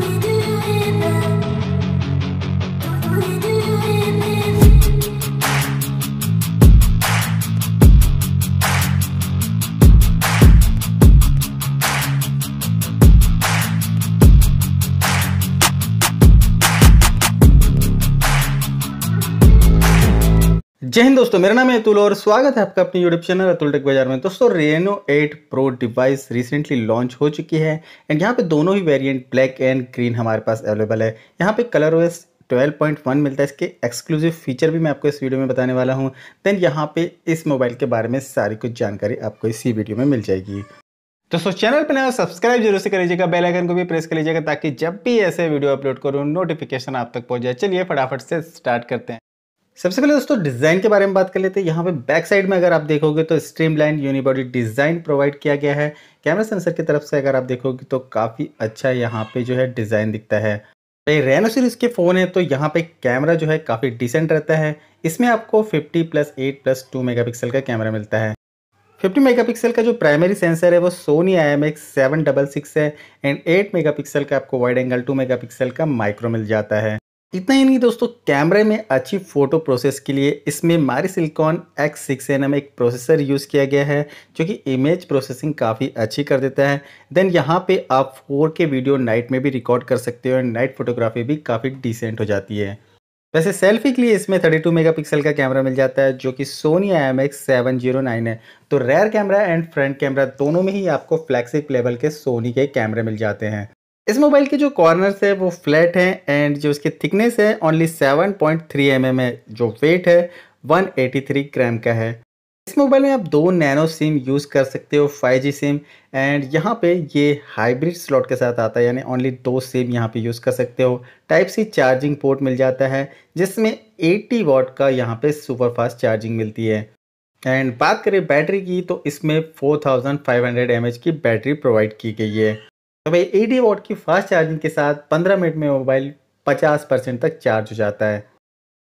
We do it now. We do जय हिंद दोस्तों मेरा नाम है अतुल और स्वागत है आपका अपने यूट्यूब चैनल अतुल टेक बाजार में दोस्तों Reno 8 pro device recently launch हो चुकी है एंड यहाँ पे दोनों ही वेरिएंट ब्लैक एंड ग्रीन हमारे पास अवेलेबल है यहाँ पे कलर वेस 12.1 मिलता है इसके एक्सक्लूसिव फीचर भी मैं आपको इस वीडियो में बताने वाला हूँ देन यहाँ पे इस मोबाइल के बारे में सारी कुछ जानकारी आपको इसी वीडियो में मिल जाएगी दोस्तों चैनल पर नया सब्सक्राइब जरूर से कर लीजिएगा बेल आइकन को भी प्रेस कर लीजिएगा ताकि जब भी ऐसे वीडियो अपलोड करूँ नोटिफिकेशन आप तक पहुँच जाए चलिए फटाफट से स्टार्ट करते हैं सबसे पहले दोस्तों डिज़ाइन के बारे में बात कर लेते हैं यहाँ पे बैक साइड में अगर आप देखोगे तो streamline unibody design provide किया गया है कैमरा सेंसर की तरफ से अगर आप देखोगे तो काफ़ी अच्छा यहाँ पे जो है डिज़ाइन दिखता है रेनो तो सीरीज के फ़ोन है तो यहाँ पे कैमरा जो है काफ़ी डिसेंट रहता है इसमें आपको fifty plus eight plus two mega का कैमरा मिलता है 50 मेगापिक्सल का जो प्राइमरी सेंसर है वो Sony I M X seven double six है एंड 8 मेगापिक्सल का आपको वाइड एंगल 2 मेगापिक्सल का माइक्रो मिल जाता है इतना ही नहीं दोस्तों कैमरे में अच्छी फ़ोटो प्रोसेस के लिए इसमें Mari silicon X six N M एक प्रोसेसर यूज़ किया गया है जो कि इमेज प्रोसेसिंग काफ़ी अच्छी कर देता है देन यहाँ पे आप फोर के वीडियो नाइट में भी रिकॉर्ड कर सकते हो एंड नाइट फोटोग्राफी भी काफ़ी डिसेंट हो जाती है वैसे सेल्फी के लिए इसमें 32 टू का कैमरा मिल जाता है जो कि Sony I M X seven zero nine है तो rear camera and front camera दोनों में ही आपको फ्लैक्सिक लेवल के सोनी के कैमरे मिल जाते हैं इस मोबाइल के जो कॉर्नर्स है वो फ्लैट हैं एंड जो इसकी थिकनेस है ओनली 7.3 पॉइंट mm है जो वेट है 183 ग्राम का है इस मोबाइल में आप दो नैनो सिम यूज़ कर सकते हो 5G सिम एंड यहाँ पे ये हाइब्रिड स्लॉट के साथ आता है यानी ओनली दो सिम यहाँ पे यूज़ कर सकते हो टाइप सी चार्जिंग पोर्ट मिल जाता है जिसमें 80 वॉट का यहाँ पे सुपर फास्ट चार्जिंग मिलती है एंड बात करें बैटरी की तो इसमें 4500 थाउजेंड की बैटरी प्रोवाइड की गई है तो भाई एटी वॉट की फास्ट चार्जिंग के साथ 15 मिनट में मोबाइल 50 परसेंट तक चार्ज हो जाता है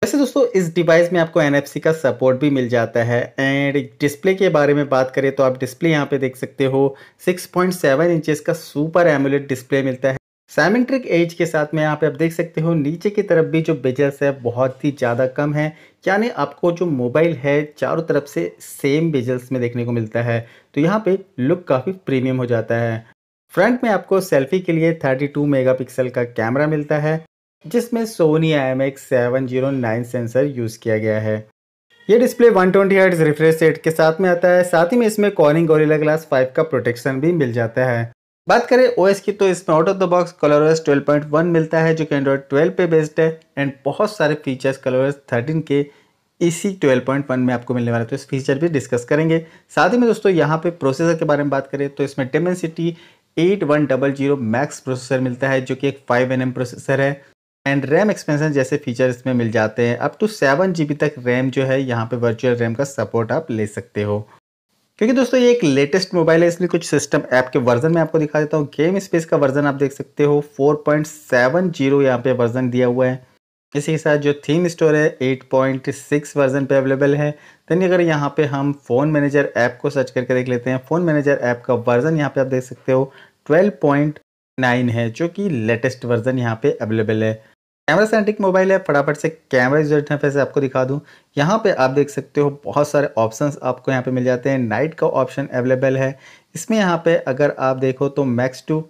वैसे दोस्तों इस डिवाइस में आपको एन का सपोर्ट भी मिल जाता है एंड डिस्प्ले के बारे में बात करें तो आप डिस्प्ले यहाँ पे देख सकते हो 6.7 पॉइंट का सुपर एमुलेट डिस्प्ले मिलता है सैमेंट्रिक एज के साथ में यहाँ पे आप देख सकते हो नीचे की तरफ भी जो बेजल्स है बहुत ही ज़्यादा कम है यानी आपको जो मोबाइल है चारों तरफ से सेम बेजल्स में देखने को मिलता है तो यहाँ पे लुक काफ़ी प्रीमियम हो जाता है फ्रंट में आपको सेल्फी के लिए 32 मेगापिक्सल का कैमरा मिलता है जिसमें Sony I M X seven zero nine sensor use किया गया है ये डिस्प्ले 120 ट्वेंटी रिफ्रेश रेट के साथ में आता है साथ ही में इसमें कॉर्निंग गोरिला ग्लास 5 का प्रोटेक्शन भी मिल जाता है बात करें ओएस की तो इसमें out of the box ColorOS 12.1 मिलता है जो कि एंड्रॉइड ट्वेल्व पे बेस्ड है एंड बहुत सारे फीचर्स कलर थर्टीन के इसी 12.1 में आपको मिलने वाला है तो इस फीचर भी डिस्कस करेंगे साथ ही में दोस्तों यहाँ पे प्रोसेसर के बारे में बात करें तो इसमें Dimensity eight one double zero max processor मिलता है जो कि एक फाइव एन प्रोसेसर है एंड रैम एक्सपेंशन जैसे फीचर इसमें मिल जाते हैं अप टू सेवन जी तक रैम जो है यहाँ पे वर्चुअल रैम का सपोर्ट आप ले सकते हो क्योंकि दोस्तों ये एक लेटेस्ट मोबाइल है इसलिए कुछ सिस्टम ऐप के वर्जन में आपको दिखा देता हूँ गेम स्पेस का वर्जन आप देख सकते हो फोर पॉइंट सेवन जीरो यहाँ पे वर्जन दिया हुआ है इसी के साथ जो थीम स्टोर है 8.6 वर्जन पे अवेलेबल है देन अगर यहाँ पे हम फ़ोन मैनेजर ऐप को सर्च करके देख लेते हैं फ़ोन मैनेजर ऐप का वर्ज़न यहाँ पे आप देख सकते हो 12.9 है जो कि लेटेस्ट वर्ज़न यहाँ पे अवेलेबल है कैमरा सेंटिक मोबाइल है फटाफट से कैमरा जो है से आपको दिखा दूँ यहाँ पे आप देख सकते हो बहुत सारे ऑप्शंस आपको यहाँ पे मिल जाते हैं नाइट का ऑप्शन अवेलेबल है इसमें यहाँ पे अगर आप देखो तो मैक्स टू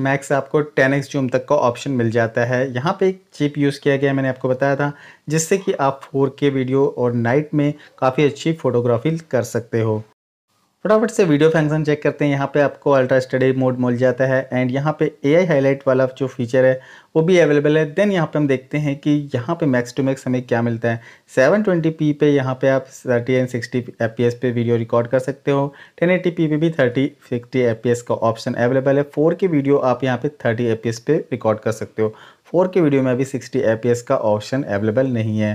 मैक्स आपको 10x जूम तक का ऑप्शन मिल जाता है यहाँ पे एक चिप यूज़ किया गया मैंने आपको बताया था जिससे कि आप 4K वीडियो और नाइट में काफ़ी अच्छी फ़ोटोग्राफी कर सकते हो फटाफट से वीडियो फंक्शन चेक करते हैं यहाँ पे आपको अल्ट्रा स्टडी मोड मिल जाता है एंड यहाँ पे एआई हाईलाइट वाला जो फीचर है वो भी अवेलेबल है देन यहाँ पे हम देखते हैं कि यहाँ पे मैक्स टू मैक्स हमें क्या मिलता है 720p पे यहाँ पे आप 30 एंड 60 fps पे वीडियो रिकॉर्ड कर सकते हो 1080p पे भी 30 60 fps का ऑप्शन अवेलेबल है 4K वीडियो आप यहाँ पे पी एस पे रिकॉर्ड कर सकते हो के वीडियो में अभी पी एस का ऑप्शन अवेलेबल नहीं है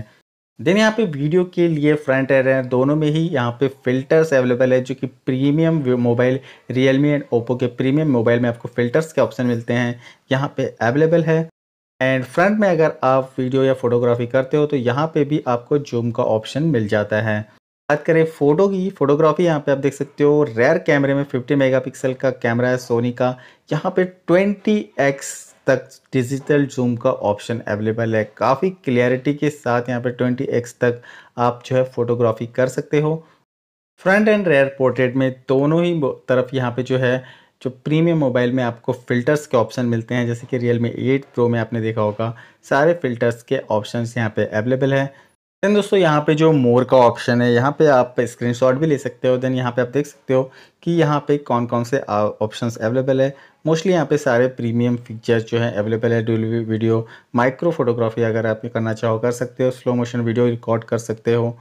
देन यहाँ पे वीडियो के लिए फ्रंट है दोनों में ही यहाँ पे फिल्टर्स अवेलेबल है जो कि premium mobile Realme and Oppo के प्रीमियम मोबाइल में आपको फिल्टर्स के ऑप्शन मिलते हैं यहाँ पे अवेलेबल है एंड फ्रंट में अगर आप वीडियो या फोटोग्राफी करते हो तो यहाँ पे भी आपको जूम का ऑप्शन मिल जाता है बात करें फोटो की फोटोग्राफी यहाँ पे आप देख सकते हो रेयर कैमरे में 50 मेगापिक्सल का कैमरा है सोनी का यहाँ पे 20x तक डिजिटल जूम का ऑप्शन अवेलेबल है काफ़ी क्लियरिटी के साथ यहाँ पर एक्स तक आप जो है फोटोग्राफी कर सकते हो फ्रंट एंड रेयर पोर्ट्रेट में दोनों ही तरफ यहाँ पे जो है जो प्रीमियम मोबाइल में आपको फ़िल्टर्स के ऑप्शन मिलते हैं जैसे कि रियल मी एट प्रो में आपने देखा होगा सारे फ़िल्टर्स के ऑप्शंस यहाँ पे अवेलेबल है देन दोस्तों यहाँ पे जो मोर का ऑप्शन है यहाँ पे आप स्क्रीनशॉट भी ले सकते हो देन यहाँ पे आप देख सकते हो कि यहाँ पे कौन कौन से ऑप्शंस अवेलेबल है मोस्टली यहाँ पे सारे प्रीमियम फीचर्स जो है अवेलेबल है डुल वीडियो माइक्रो फोटोग्राफी अगर आप करना चाहो कर सकते हो स्लो मोशन वीडियो रिकॉर्ड कर सकते हो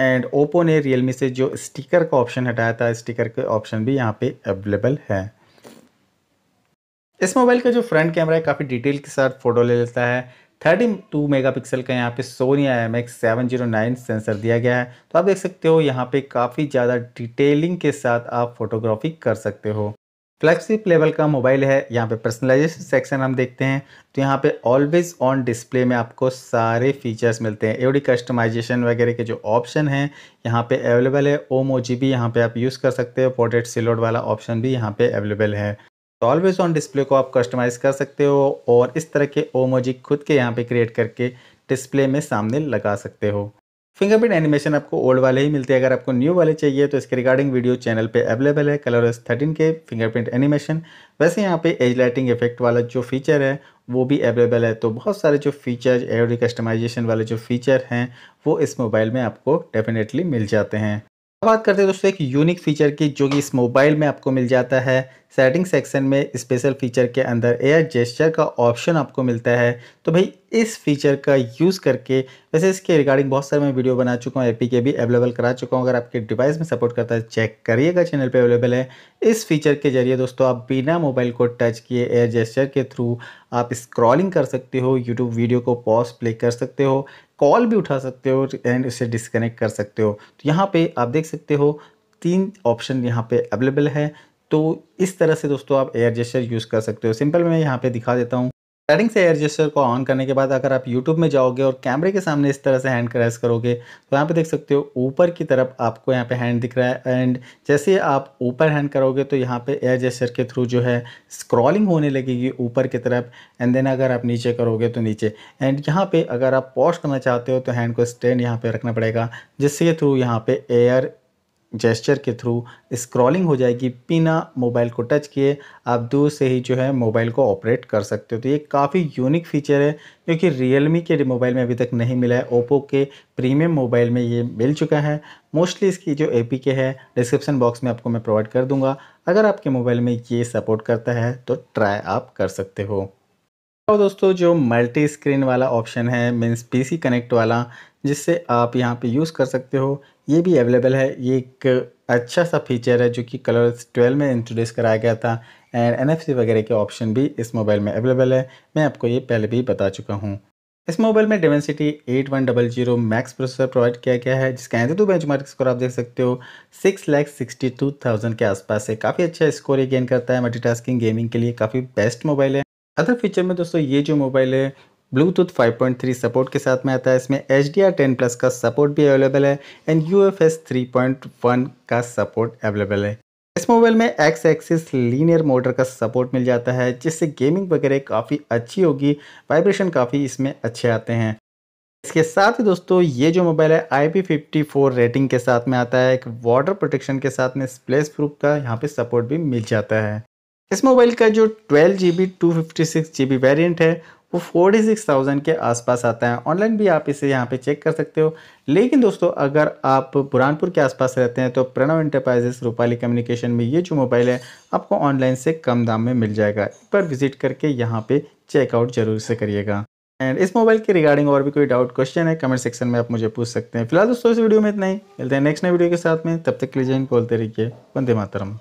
एंड ओप्पो ने रियलमी से जो स्टिकर का ऑप्शन हटाया था स्टिकर के ऑप्शन भी यहाँ पे अवेलेबल है इस मोबाइल का जो फ्रंट कैमरा है काफ़ी डिटेल के साथ फ़ोटो ले लेता है थर्टी मेगा पिक्सल का यहाँ पे Sony I M X seven zero nine sensor दिया गया है तो आप देख सकते हो यहाँ पे काफ़ी ज़्यादा डिटेलिंग के साथ आप फोटोग्राफी कर सकते हो फ्लैगशिप लेवल का मोबाइल है यहाँ पे पर्सनलाइजेशन सेक्शन हम देखते हैं तो यहाँ पे ऑलवेज ऑन डिस्प्ले में आपको सारे फीचर्स मिलते हैं एवडी कस्टमाइजेशन वगैरह के जो ऑप्शन हैं यहाँ पे अवेलेबल है ओमो जी भी यहाँ पर आप यूज़ कर सकते हो पोर्ट्रेट सिलोड वाला ऑप्शन भी यहाँ पे अवेलेबल है तो ऑलवेज ऑन डिस्प्ले को आप कस्टमाइज़ कर सकते हो और इस तरह के ओमोजी खुद के यहाँ पे क्रिएट करके डिस्प्ले में सामने लगा सकते हो फिंगरप्रिंट एनिमेशन आपको ओल्ड वाले ही मिलते हैं अगर आपको न्यू वाले चाहिए तो इसके रिगार्डिंग वीडियो चैनल पे अवेलेबल है कलर एस थर्टीन के फिंगरप्रिंट एनिमेशन वैसे यहाँ पे एज लाइटिंग इफेक्ट वाला जो फीचर है वो भी अवेलेबल है तो बहुत सारे जो फीचर एवरी कस्टमाइजेशन वाले जो फीचर हैं वो इस मोबाइल में आपको डेफिनेटली मिल जाते हैं बात करते हैं दोस्तों एक यूनिक फीचर की जो कि इस मोबाइल में आपको मिल जाता है सेटिंग सेक्शन में स्पेशल फीचर के अंदर एयर जेस्चर का ऑप्शन आपको मिलता है तो भाई इस फीचर का यूज़ करके वैसे इसके रिगार्डिंग बहुत सारे मैं वीडियो बना चुका हूँ एपी के भी अवेलेबल करा चुका हूँ अगर आपके डिवाइस में सपोर्ट करता है चेक करिएगा चैनल पे अवेलेबल है इस फीचर के जरिए दोस्तों आप बिना मोबाइल को टच किए एयर जेस्टर के थ्रू आप स्क्रॉलिंग कर सकते हो यूट्यूब वीडियो को पॉज प्ले कर सकते हो कॉल भी उठा सकते हो एंड उसे डिसकनेक्ट कर सकते हो तो यहाँ पर आप देख सकते हो तीन ऑप्शन यहाँ पे अवेलेबल है तो इस तरह से दोस्तों आप एयर जेस्टर यूज़ कर सकते हो सिंपल मैं यहाँ पे दिखा देता हूँ सेटिंग से एयर जेस्टर को ऑन करने के बाद अगर आप यूट्यूब में जाओगे और कैमरे के सामने इस तरह से हैंड क्रेस करोगे तो यहाँ पे देख सकते हो ऊपर की तरफ आपको यहाँ पे हैंड दिख रहा है एंड जैसे आप ऊपर हैंड करोगे तो यहाँ पे एयर जेस्टर के थ्रू जो है स्क्रॉलिंग होने लगेगी ऊपर की तरफ एंड देन अगर आप नीचे करोगे तो नीचे एंड यहाँ पर अगर आप पॉज करना चाहते हो तो हैंड को स्टैंड यहाँ पर रखना पड़ेगा जिसके थ्रू यहाँ पर एयर जेस्चर के थ्रू स्क्रॉलिंग हो जाएगी बिना मोबाइल को टच किए आप दूर से ही जो है मोबाइल को ऑपरेट कर सकते हो तो ये काफ़ी यूनिक फीचर है क्योंकि रियलमी के मोबाइल में अभी तक नहीं मिला है ओप्पो के प्रीमियम मोबाइल में ये मिल चुका है मोस्टली इसकी जो ए है डिस्क्रिप्सन बॉक्स में आपको मैं प्रोवाइड कर दूँगा अगर आपके मोबाइल में ये सपोर्ट करता है तो ट्राई आप कर सकते हो तो दोस्तों जो मल्टी स्क्रीन वाला ऑप्शन है मीन्स पीसी कनेक्ट वाला जिससे आप यहाँ पे यूज़ कर सकते हो ये भी अवेलेबल है ये एक अच्छा सा फीचर है जो कि कलर ट्वेल्व में इंट्रोड्यूस कराया गया था एंड एनएफसी वगैरह के ऑप्शन भी इस मोबाइल में अवेलेबल है मैं आपको ये पहले भी बता चुका हूँ इस मोबाइल में Dimensity eight one double zero max processor provide किया गया है जिसका एंजू बेंच मार्क स्कोर आप देख सकते हो six lakh sixty two thousand के आसपास है काफ़ी अच्छा स्कोर ये गेन करता है मल्टीटास्किंग गेमिंग के लिए काफ़ी बेस्ट मोबाइल है अदर फीचर में दोस्तों ये जो मोबाइल है ब्लूटूथ 5.3 सपोर्ट के साथ में आता है इसमें H D R ten plus का सपोर्ट भी अवेलेबल है and U F S three point one का सपोर्ट अवेलेबल है इस मोबाइल में एक्स एक्सिस लीनियर मोटर का सपोर्ट मिल जाता है जिससे गेमिंग वगैरह काफ़ी अच्छी होगी वाइब्रेशन काफ़ी इसमें अच्छे आते हैं इसके साथ ही दोस्तों ये जो मोबाइल है I P fifty four rating के साथ में आता है एक वाटर प्रोटेक्शन के साथ में स्प्लेस प्रूफ का यहाँ पे सपोर्ट भी मिल जाता है इस मोबाइल का जो twelve G B two fifty six G B variant है वो फोर्टी सिक्स थाउजेंड के आसपास आता है ऑनलाइन भी आप इसे यहाँ पे चेक कर सकते हो लेकिन दोस्तों अगर आप बुरानपुर के आसपास रहते हैं तो प्रणव इंटरप्राइजेस रूपाली कम्युनिकेशन में ये जो मोबाइल है आपको ऑनलाइन से कम दाम में मिल जाएगा एक बार विजिट करके यहाँ पे चेकआउट जरूर से करिएगा एंड इस मोबाइल के रिगार्डिंग और भी कोई डाउट क्वेश्चन है कमेंट सेक्शन में आप मुझे पूछ सकते हैं फिलहाल दोस्तों इस वीडियो में इतना ही मिलते हैं नेक्स्ट नए वीडियो के साथ में तब तक के लिए जैन बोलते रहिए वंदे मातरम